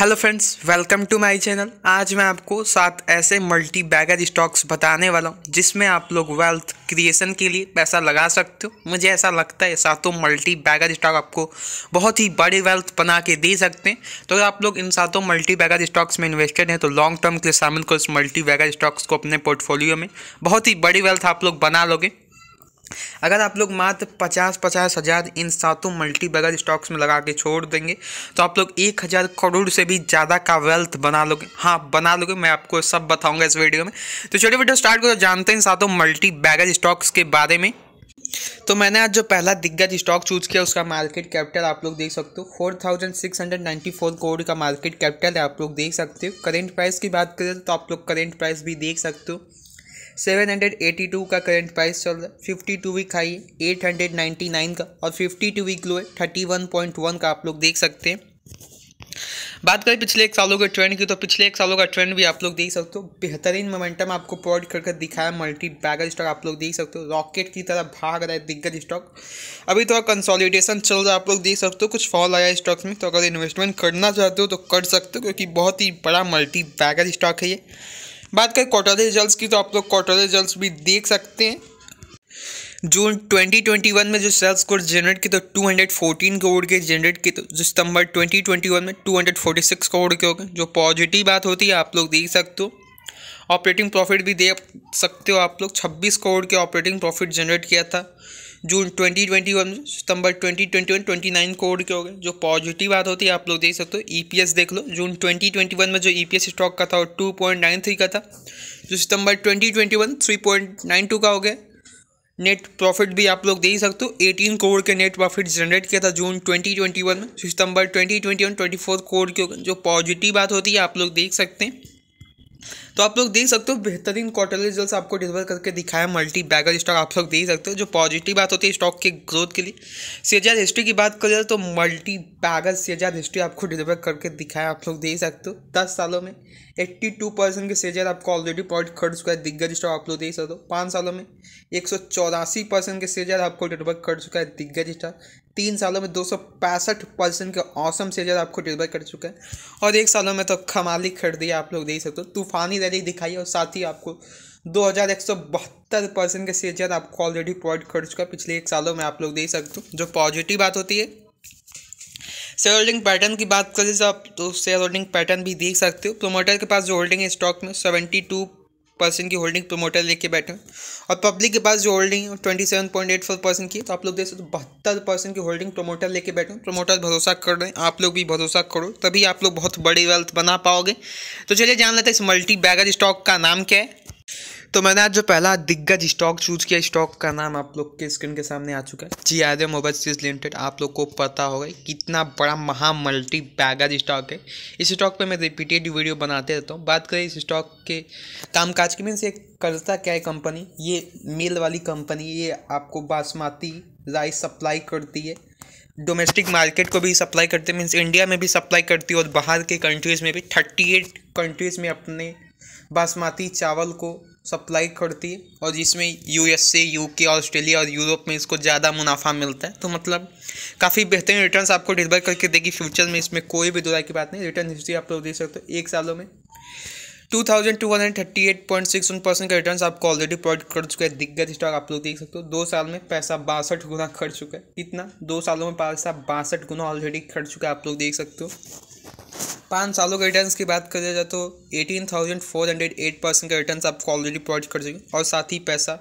hello friends welcome to my channel आज मैं आपको सात ऐसे मल्टी बैगर स्टॉक्स बताने वाला हूँ जिसमें आप लोग वेल्थ क्रिएशन के लिए पैसा लगा सकते हो मुझे ऐसा लगता है सातों मल्टी बैगर स्टॉक आपको बहुत ही बड़े वेल्थ बना के दे सकते हैं तो अगर आप लोग इन सातों मल्टी बैगर स्टॉक्स में इन्वेस्टेड हैं तो लॉन्ग टर्म के लिए शामिल करो इस मल्टी बैगर स्टॉक्स को अपने पोर्टफोलियो में बहुत ही बड़ी वेल्थ आप लोग बना लोगे अगर आप लोग मात्र पचास पचास हज़ार इन सातों मल्टी बैगर स्टॉक्स में लगा के छोड़ देंगे तो आप लोग एक हज़ार करोड़ से भी ज़्यादा का वेल्थ बना लोगे हाँ बना लोगे मैं आपको सब बताऊंगा इस वीडियो में तो चलिए वीडियो स्टार्ट करो जानते हैं इन सातों मल्टी बैगर स्टॉक्स के बारे में तो मैंने आज जो पहला दिग्गज स्टॉक चूज किया उसका मार्केट कैपिटल आप लोग देख सकते हो four thousand six hundred ninety four crore का मार्केट कैपिटल है आप लोग देख सकते हो करेंट प्राइस की बात करें तो आप लोग करेंट प्राइस भी देख सकते हो सेवन हंड्रेड एटी टू का करंट प्राइस चल रहा है फिफ्टी टू वीक हाई है एट हंड्रेड नाइन्टी नाइन का और फिफ्टी टू वीक लो है थर्टी वन पॉइंट वन का आप लोग देख सकते हैं बात करें पिछले एक सालों के ट्रेंड की तो पिछले एक सालों का ट्रेंड भी आप लोग देख सकते हो बेहतरीन मोमेंटम आपको प्रोवाइड करके दिखाया मल्टी बैगर स्टॉक आप लोग देख सकते हो रॉकेट की तरह भाग रहा है दिग्गज स्टॉक अभी थोड़ा तो कंसोलिडेशन चल रहा है आप लोग देख सकते हो कुछ फॉल आया स्टॉक्स में तो अगर इन्वेस्टमेंट करना चाहते हो तो कर सकते हो क्योंकि बहुत ही बड़ा मल्टी बैगर स्टॉक है ये बात करें क्वार्टरली रिजल्ट की तो आप लोग क्वार्टर रिजल्ट भी देख सकते हैं जून 2021 में जो सेल्स कोर्स जनरेट किए तो 214 करोड़ के जनरेट किए तो जो सितंबर 2021 में 246 करोड़ के हो गए जो पॉजिटिव बात होती है आप लोग देख सकते हो ऑपरेटिंग प्रॉफिट भी देख सकते हो आप लोग 26 करोड़ के ऑपरेटिंग प्रॉफिट जनरेट किया था जून 2021 सितंबर 2021 29 करोड़ के हो गए जो पॉजिटिव बात होती है आप लोग देख सकते हो ईपीएस e देख लो जून 2021 में जो ईपीएस e स्टॉक का था वो थ्री का था जो सितंबर 2021 3.92 का हो गया नेट प्रॉफिट भी आप लोग दे ही सकते हो 18 करोड़ के नेट प्रॉफिट जनरेट किया था जून 2021 में सितंबर 2021 24 करोड़ के जो पॉजिटिव बात होती है आप लोग देख सकते हैं तो आप लोग देख सकते हो बेहतरीन क्वार्टरली रिजल्ट आपको डिलीवर करके दिखाया मल्टी बैगर स्टॉक आप लोग देख सकते हो जो पॉजिटिव बात होती है स्टॉक के ग्रोथ के लिए सेजार हिस्ट्री की बात करें तो मल्टी बैगर सेजार हिस्ट्री आपको डिलीवर करके दिखाया आप लोग देख सकते हो दस सालों में एट्टी टू परसेंट के सीएजआर आपको ऑलरेडी पॉइंट खर्च चुका है दिग्गज स्टॉक आप लोग देख सकते हो पाँच सालों में एक सौ चौरासी परसेंट के सीएजआर आपको डिलीवर कर चुका है दिग्गज स्टॉक तीन सालों में दो सौ पैंसठ परसेंट के औसम सेजार आपको डिलीवर कर चुका है और एक सालों में तो खमाली खरीद दिया आप लोग देख सकते हो तूफानी अधिक दिखाई है और साथ ही आपको दो हज़ार एक सौ बहत्तर परसेंट के शेयर आपको ऑलरेडी प्रोवाइड कर चुका है पिछले एक सालों में आप लोग दे सकते हो जो पॉजिटिव बात होती है शेयर होल्डिंग पैटर्न की बात करें तो आप तो शेयर होल्डिंग पैटर्न भी देख सकते हो प्रोमोटर के पास जो होल्डिंग है स्टॉक में सेवेंटी टू परसेंट की होल्डिंग प्रमोटर लेके बैठे हैं और पब्लिक के पास जो holding twenty seven point eight four percent की तो आप लोग देख सकते हो बहत्तर परसेंट की होल्डिंग प्रमोटर लेके बैठे हैं प्रमोटर भरोसा कर रहे हैं आप लोग भी भरोसा करो तभी आप लोग बहुत बड़ी वेल्थ बना पाओगे तो चलिए जान लेते हैं इस मल्टी बैगर स्टॉक का नाम क्या है तो मैंने आज जो पहला दिग्गज स्टॉक चूज किया स्टॉक का नाम आप लोग के स्क्रीन के सामने आ चुका है जी आदे मोबाइल सीरीज लिमिटेड आप लोग को पता होगा कितना बड़ा महा मल्टी बैगज स्टॉक है इस स्टॉक पे मैं रिपीटेड वीडियो बनाते रहता हूँ बात करें इस स्टॉक के कामकाज की मीन्स ये करता क्या है कंपनी ये मेल वाली कंपनी ये आपको बासमती राइस सप्लाई करती है डोमेस्टिक मार्केट को भी सप्लाई करती है मीन्स इंडिया में भी सप्लाई करती है और बाहर के कंट्रीज़ में भी थर्टी एट कंट्रीज़ में अपने बासमती चावल को सप्लाई करती है और जिसमें यूएसए यूके ऑस्ट्रेलिया और यूरोप में इसको ज़्यादा मुनाफा मिलता है तो मतलब काफ़ी बेहतरीन रिटर्न्स आपको डिलीवर करके देगी फ्यूचर में इसमें कोई भी दुराई की बात नहीं रिटर्न हिस्ट्री आप लोग देख सकते हो एक सालों में two thousand two hundred thirty eight point six one percent का रिटर्न आपको ऑलरेडी प्रोवाइड कर चुका है दिग्गज स्टॉक आप लोग देख सकते हो दो साल में पैसा बासठ गुना खर्च चुका है कितना दो सालों में पैसा बासठ गुना ऑलरेडी खर्च चुका है आप लोग देख सकते हो पाँच सालों के रिटर्न की बात करें जाए तो eighteen thousand four hundred eight percent का रिटर्न आपको ऑलरेडी प्रोवाइड कर देंगे और साथ ही पैसा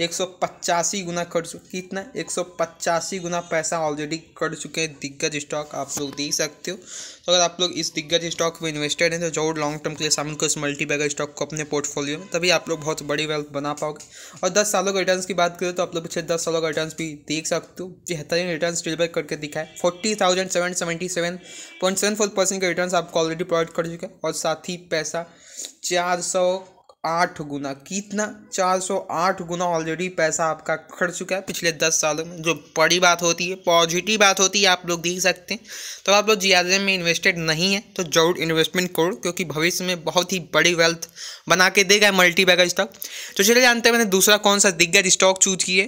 एक सौ पचासी गुना कर चुके कितना एक सौ पचासी गुना पैसा ऑलरेडी कर चुके हैं दिग्गज स्टॉक आप लोग देख सकते हो तो अगर आप लोग इस दिग्गज स्टॉक में इन्वेस्टेड हैं तो जरूर लॉन्ग टर्म के लिए शामिल को इस मल्टी बैगर स्टॉक को अपने पोर्टफोलियो में तभी आप लोग बहुत बड़ी वेल्थ बना पाओगे और दस सालों के रिटर्न की बात करें तो आप लोग पिछले दस सालों का रिटर्न भी देख सकते हो बेहतरीन रिटर्न डिलीवर करके दिखाए forty thousand seven seventy seven point seven four percent के रिटर्न आपको ऑलरेडी प्रोवाइड कर चुके हैं और साथ ही पैसा चार सौ आठ गुना कितना चार सौ आठ गुना ऑलरेडी पैसा आपका खर्च चुका है पिछले दस सालों में जो बड़ी बात होती है पॉजिटिव बात होती है आप लोग देख सकते हैं तो आप लोग जी में इन्वेस्टेड नहीं है तो जरूर इन्वेस्टमेंट करो क्योंकि भविष्य में बहुत ही बड़ी वेल्थ बना के देगा मल्टी बैगर स्टॉक तो चलिए जानते हैं मैंने दूसरा कौन सा दिग्गज स्टॉक चूज किए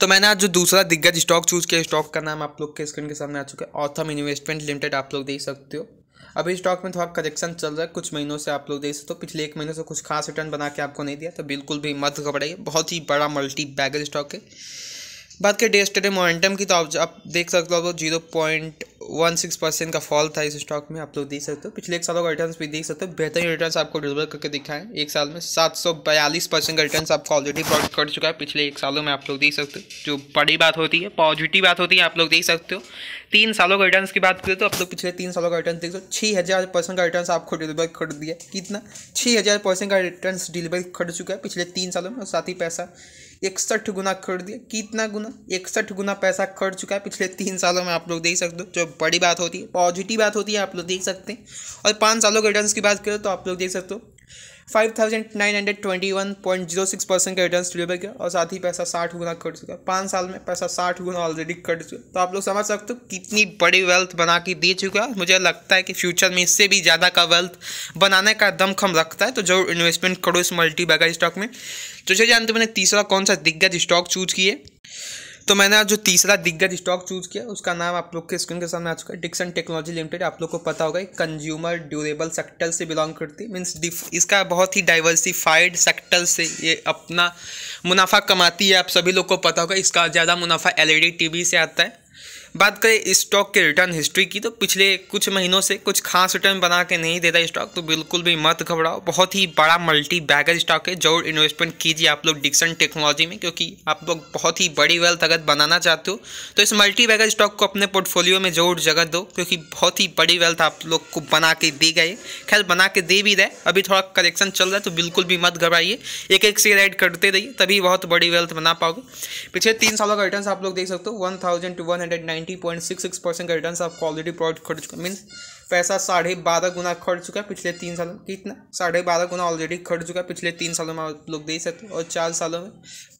तो मैंने आज जो दूसरा दिग्गज स्टॉक चूज किया स्टॉक का नाम आप लोग के स्क्रीन के सामने आ चुका है ऑथम इन्वेस्टमेंट लिमिटेड आप लोग देख सकते हो अभी स्टॉक में थोड़ा करेक्शन चल रहा है कुछ महीनों से आप लोग देख सकते हो पिछले एक महीने से कुछ खास रिटर्न बना के आपको नहीं दिया तो बिल्कुल भी मत घबराइए बहुत ही बड़ा मल्टी बैगर स्टॉक है बात करें डे स्टेडे मोमेंटम की तो आप, आप देख सकते हो zero point one six percent का फॉल था इस स्टॉक में आप लोग देख सकते हो पिछले एक सालों का रिटर्न भी देख सकते हो बेहतरीन रिटर्न आपको डिलीवर करके दिखा एक साल में सात सौ बयालीस परसेंट का रिटर्न आपको ऑलरेडी प्रॉफिट कर चुका है पिछले एक सालों में आप लोग देख सकते हो जो बड़ी बात होती है पॉजिटिव बात होती है आप लोग देख सकते हो तीन सालों का रिटर्न की बात करें तो आप लोग पिछले तीन सालों का रिटर्न देख सकते हो छः हज़ार परसेंट का रिटर्न आपको डिलीवर कर दिया कितना छः हज़ार परसेंट का रिटर्न डिलीवर कर चुका है पिछले तीन सालों में और साथ ही पैसा इकसठ गुना कर दिया कितना गुना इकसठ गुना पैसा खर्च चुका है पिछले तीन सालों में आप लोग देख सकते हो जो बड़ी बात होती है पॉजिटिव बात होती है आप लोग देख सकते हैं और पाँच सालों के रिटर्न की बात करें तो आप लोग देख सकते हो five thousand nine hundred twenty one point zero six percent का रिटर्न डिलीवर किया और साथ ही पैसा साठ गुना कट चुका पाँच साल में पैसा साठ गुना ऑलरेडी कट चुका तो आप लोग समझ सकते हो कितनी बड़ी वेल्थ बना के दे चुका मुझे लगता है कि फ्यूचर में इससे भी ज़्यादा का वेल्थ बनाने का दमखम रखता है तो जरूर इन्वेस्टमेंट करो इस मल्टी स्टॉक में तो चलिए जानते मैंने तीसरा कौन सा दिग्गज स्टॉक चूज किए तो मैंने आज जो तीसरा दिग्गज स्टॉक चूज किया उसका नाम आप लोग के स्क्रीन के सामने आ चुका है डिक्सन टेक्नोलॉजी लिमिटेड आप लोग को पता होगा कंज्यूमर ड्यूरेबल सेक्टर से बिलोंग करती मीन्स इसका बहुत ही डाइवर्सिफाइड सेक्टर से ये अपना मुनाफा कमाती है आप सभी लोग को पता होगा इसका ज़्यादा मुनाफा एल ई e से आता है बात करें स्टॉक के रिटर्न हिस्ट्री की तो पिछले कुछ महीनों से कुछ खास रिटर्न बना के नहीं दे रहा स्टॉक तो बिल्कुल भी मत घबराओ बहुत ही बड़ा मल्टी बैगर स्टॉक है जरूर इन्वेस्टमेंट कीजिए आप लोग डिक्सन टेक्नोलॉजी में क्योंकि आप लोग बहुत ही बड़ी वेल्थ अगर बनाना चाहते हो तो इस मल्टी बैगर स्टॉक को अपने पोर्टफोलियो में जरूर जगह दो क्योंकि बहुत ही बड़ी वेल्थ आप लोग को बना के दी गई खैर बना के दे भी रहे अभी थोड़ा करेक्शन चल रहा है तो बिल्कुल भी मत घबराइए एक एक शेयर ऐड करते रहिए तभी बहुत बड़ी वेल्थ बना पाओगे पिछले तीन सालों का रिटर्न आप लोग देख सकते हो one thousand two one hundred nine ninety point six six percent का रिटर्न आपको ऑलरेडी प्रोडक्ट खर्च चुका मीन पैसा साढ़े बारह गुना खर्च चुका है पिछले तीन सालों में कितना साढ़े बारह गुना ऑलरेडी खर्च चुका है पिछले तीन सालों में आप लोग देख सकते हो और चार सालों में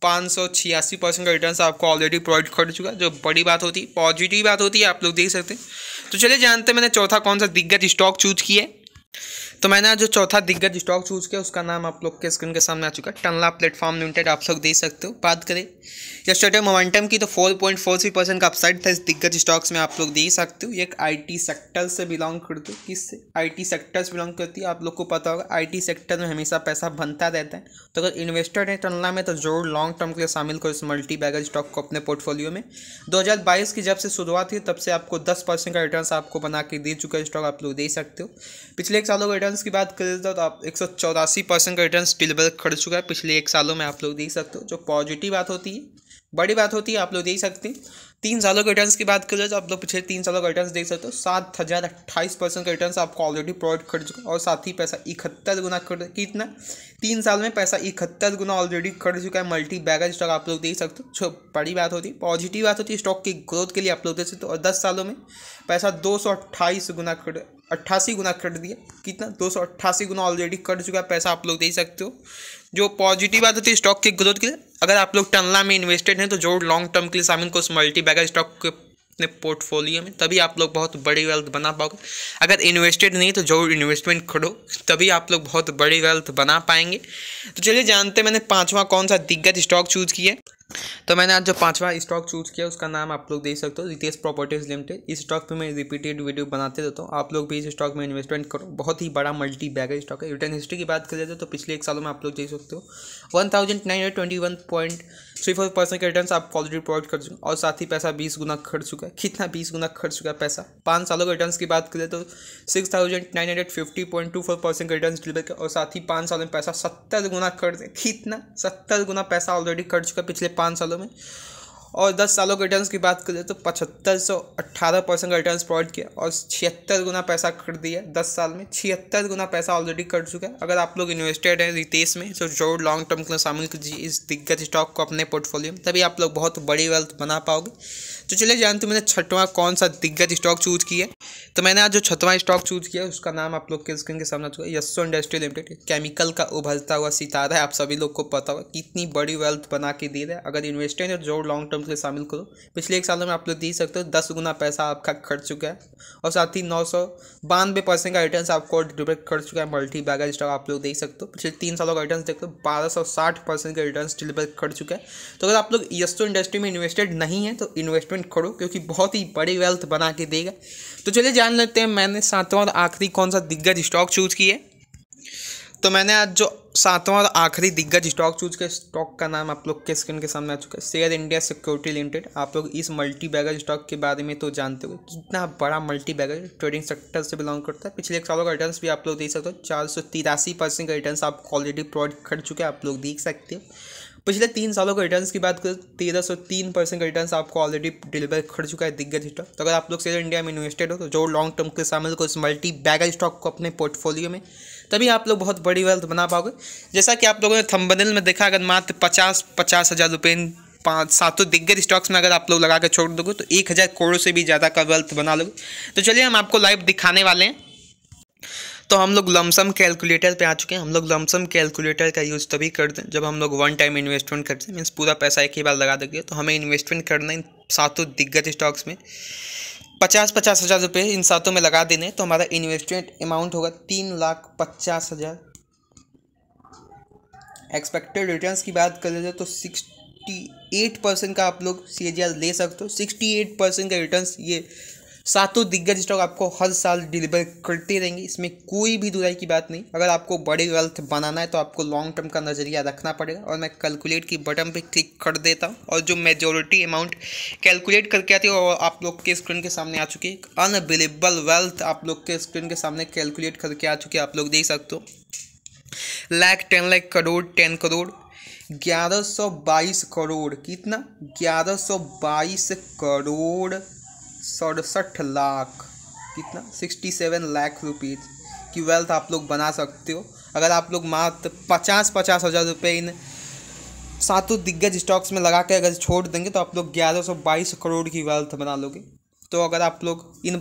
पाँच सौ छियासी परसेंट का रिटर्न आपको ऑलरेडी प्रोवाइड खर्च चुका है जो बड़ी बात होती है पॉजिटिव बात होती है आप लोग देख सकते हैं तो चलिए जानते हैं मैंने चौथा कौन सा दिग्गज स्टॉक चूज किया है तो मैंने जो चौथा दिग्गज स्टॉक चूज किया उसका नाम आप लोग के स्क्रीन के सामने आ चुका है टनला प्लेटफॉर्म लिमिटेड आप लोग दे सकते हो बात करें या स्टेट मोमेंटम की तो four point four three percent का अपसाइड था इस दिग्गज स्टॉक्स में आप लोग दे सकते हो एक आईटी सेक्टर से बिलोंग करते हो आई आईटी सेक्टर से बिलोंग करती है आप लोग को पता होगा आईटी सेक्टर में हमेशा पैसा बनता रहता है तो अगर इन्वेस्टर है टनला में तो जरूर लॉन्ग टर्म के लिए शामिल करो इस मल्टी बैगर स्टॉक को अपने पोर्टफोलियो में बाईस की जब से शुरुआत हुई तब से आपको दस परसेंट का रिटर्न आपको बना के दे चुका स्टॉक आप लोग दे सकते हो पिछले एक सालों का रिटर्न्स की बात करें तो आप एक सौ चौरासी परसेंट का रिटर्न डिलीवर खड़ चुका है पिछले एक सालों में आप लोग देख सकते हो जो पॉजिटिव बात होती है बड़ी बात होती है आप लोग देख सकते हैं तीन सालों के रिटर्न की बात कर करें तो आप लोग पिछले तीन सालों का रिटर्न देख सकते हो सात हज़ार अट्ठाईस परसेंट का रिटर्न आपको ऑलरेडी प्रोवाइड कर चुका और साथ ही पैसा इकहत्तर गुना कर कितना तीन साल में पैसा इकहत्तर गुना ऑलरेडी कर चुका है मल्टी बैग स्टॉक आप लोग देख सकते हो बड़ी बात होती है पॉजिटिव बात होती है स्टॉक की ग्रोथ के लिए आप लोग देख सकते हो और दस सालों में पैसा दो सौ अट्ठाईस गुना कर अट्ठासी गुना कर दिया कितना दो सौ अट्ठासी गुना ऑलरेडी कर चुका है पैसा आप लोग देख सकते हो जो पॉजिटिव बात होती है स्टॉक की ग्रोथ के लिए अगर आप लोग टनला में इन्वेस्टेड हैं तो जो लॉन्ग टर्म के लिए सामने को मल्टी बैग आएगा स्टॉक के अपने पोर्टफोलियो में तभी आप लोग बहुत बड़ी वेल्थ बना पाओगे अगर इन्वेस्टेड नहीं तो जरूर इन्वेस्टमेंट करो तभी आप लोग बहुत बड़ी वेल्थ बना पाएंगे तो चलिए जानते मैंने पाँचवा कौन सा दिग्गज स्टॉक चूज किया तो मैंने आज जो पांचवा स्टॉक चूज किया उसका नाम आप लोग देख सकते हो रितेश प्रॉपर्टीज लिमिटेड इस स्टॉक पे मैं रिपीटेड वीडियो बनाते रहता हूँ आप लोग भी इस स्टॉक में इन्वेस्टमेंट करो बहुत ही बड़ा मल्टी बैगर स्टॉक है रिटर्न हिस्ट्री की बात करें तो, तो पिछले एक सालों में आप लोग देख सकते हो one thousand nine hundred twenty one point three four percent के रिटर्न आप ऑलरेडी प्रोवाइड कर चुके और साथ ही पैसा बीस गुना खर्च चुका है कितना बीस गुना खर्च चुका है पैसा पाँच सालों के रिटर्न की बात करें तो six thousand nine hundred fifty point two four percent के रिटर्न डिलीवर किया और साथ ही पाँच सालों में पैसा सत्तर गुना खर्च कितना सत्तर गुना पैसा ऑलरेडी खर्च चुका पिछले पाँच सालों में और दस सालों के रिटर्न की बात करें तो पचहत्तर सौ अट्ठारह परसेंट का रिटर्न प्रोवाइड किया और छिहत्तर गुना पैसा कर दिया दस साल में छिहत्तर गुना पैसा ऑलरेडी कर चुका है अगर आप लोग इन्वेस्टेड हैं रितेश में तो जरूर लॉन्ग टर्म के लिए शामिल कीजिए इस दिग्गज स्टॉक को अपने पोर्टफोलियो में तभी आप लोग बहुत बड़ी वेल्थ बना पाओगे तो चलिए जानते मैंने छठवां कौन सा दिग्गज स्टॉक चूज किया तो मैंने आज जो छठवां स्टॉक चूज किया उसका नाम आप लोग के स्क्रीन के सामने चुका यस्सो इंडस्ट्री लिमिटेड केमिकल का उभरता हुआ सितारा है आप सभी लोग को पता होगा कितनी बड़ी वेल्थ बना के दे रहा है अगर इन्वेस्टमेंट और जो लॉन्ग टर्म के शामिल करो पिछले एक सालों में आप लोग दे सकते हो दस गुना पैसा आपका खर्च चुका है और साथ ही नौ सौ बानवे परसेंट का रिटर्न आपको डिबेट खर्च चुका है मल्टी बैगर स्टॉक आप लोग देख सकते हो पिछले तीन सालों का रिटर्न देखते हो बारह सौ साठ परसेंट का रिटर्न डिलीवर कर चुका है तो अगर आप लोग यस्सो इंडस्ट्री में इन्वेस्टेड नहीं है तो इन्वेस्टमेंट इन्वेस्टमेंट करो क्योंकि बहुत ही बड़ी वेल्थ बना के देगा तो चलिए जान लेते हैं मैंने सातवां और आखिरी कौन सा दिग्गज स्टॉक चूज किया तो मैंने आज जो सातवां और आखिरी दिग्गज स्टॉक चूज के स्टॉक का नाम आप लोग के स्क्रीन के सामने आ चुका है शेयर इंडिया सिक्योरिटी लिमिटेड आप लोग इस मल्टी बैगर स्टॉक के बारे में तो जानते हो कितना बड़ा मल्टी बैगर ट्रेडिंग सेक्टर से बिलोंग करता है पिछले एक सालों का रिटर्न भी आप लोग देख सकते हो चार सौ तिरासी परसेंट का रिटर्न आप ऑलरेडी प्रोवाइड कर चुके हैं आप लोग देख सकते हो पिछले तीन सालों के रिटर्न की बात करें तेरह सौ तीन परसेंट का रिटर्न आपको ऑलरेडी डिलीवर कर चुका है दिग्गज स्टॉक तो अगर आप लोग शेयर इंडिया में इन्वेस्टेड हो तो जो लॉन्ग टर्म के शामिल को इस मल्टी बैगर स्टॉक को अपने पोर्टफोलियो में तभी आप लोग बहुत बड़ी वेल्थ बना पाओगे जैसा कि आप लोगों ने थम्बनल में देखा अगर मात्र पचास पचास हज़ार रुपये पाँच सातों दिग्गज स्टॉक्स में अगर आप लोग लगा कर छोड़ दोगे तो एक हज़ार करोड़ से भी ज़्यादा का वेल्थ बना लोगे तो चलिए हम आपको लाइव दिखाने वाले हैं तो हम लोग लमसम कैलकुलेटर पे आ चुके हैं हम लोग लमसम कैलकुलेटर का यूज़ तभी करते हैं जब हम लोग वन टाइम इन्वेस्टमेंट करते हैं मीन्स पूरा पैसा एक ही बार लगा देंगे तो हमें इन्वेस्टमेंट करना इन सातों दिग्गज स्टॉक्स में पचास पचास हज़ार रुपये इन सातों में लगा देने तो हमारा इन्वेस्टमेंट अमाउंट होगा तीन लाख पचास हज़ार एक्सपेक्टेड रिटर्न्स की बात कर लेते तो सिक्सटी एट परसेंट का आप लोग सी ले सकते हो सिक्सटी एट परसेंट का रिटर्न्स ये सातों दिग्गज स्टॉक आपको हर साल डिलीवर करते रहेंगे इसमें कोई भी दुराई की बात नहीं अगर आपको बड़े वेल्थ बनाना है तो आपको लॉन्ग टर्म का नज़रिया रखना पड़ेगा और मैं कैलकुलेट की बटन पर क्लिक कर देता हूँ और जो मेजोरिटी अमाउंट कैलकुलेट करके आती है और आप लोग के स्क्रीन के सामने आ चुकी है अनबिलेबल वेल्थ आप लोग के स्क्रीन के सामने कैलकुलेट करके आ चुकी है आप लोग देख सकते हो लैख टेन लैख करोड़ टेन करोड़ ग्यारह सौ बाईस करोड़ कितना ग्यारह सौ बाईस करोड़ सड़सठ लाख कितना सिक्सटी सेवन लाख रुपीज़ की वेल्थ आप लोग बना सकते हो अगर आप लोग मात्र पचास पचास हज़ार रुपये इन सातों दिग्गज स्टॉक्स में लगा के अगर छोड़ देंगे तो आप लोग ग्यारह सौ बाईस करोड़ की वेल्थ बना लोगे तो अगर आप लोग इन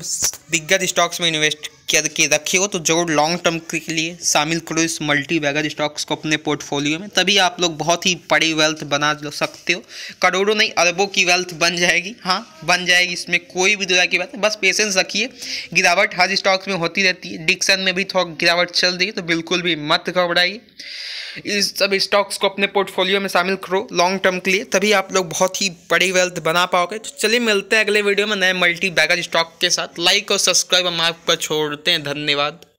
दिग्गज स्टॉक्स में इन्वेस्ट करके रखे हो तो जरूर लॉन्ग टर्म के लिए शामिल करो इस मल्टी बैगर स्टॉक्स को अपने पोर्टफोलियो में तभी आप लोग बहुत ही बड़ी वेल्थ बना सकते हो करोड़ों नहीं अरबों की वेल्थ बन जाएगी हाँ बन जाएगी इसमें कोई भी दुरा की बात है बस पेशेंस रखिए गिरावट हर स्टॉक्स में होती रहती है डिक्सन में भी थोड़ा गिरावट चल रही है तो बिल्कुल भी मत घबराइए इस सब स्टॉक्स को अपने पोर्टफोलियो में शामिल करो लॉन्ग टर्म के लिए तभी आप लोग बहुत ही बड़ी वेल्थ बना पाओगे तो चलिए मिलते हैं अगले वीडियो में नए मल्टी बैगर स्टॉक के साथ लाइक और सब्सक्राइब हम आपका छोड़ छोड़ते हैं धन्यवाद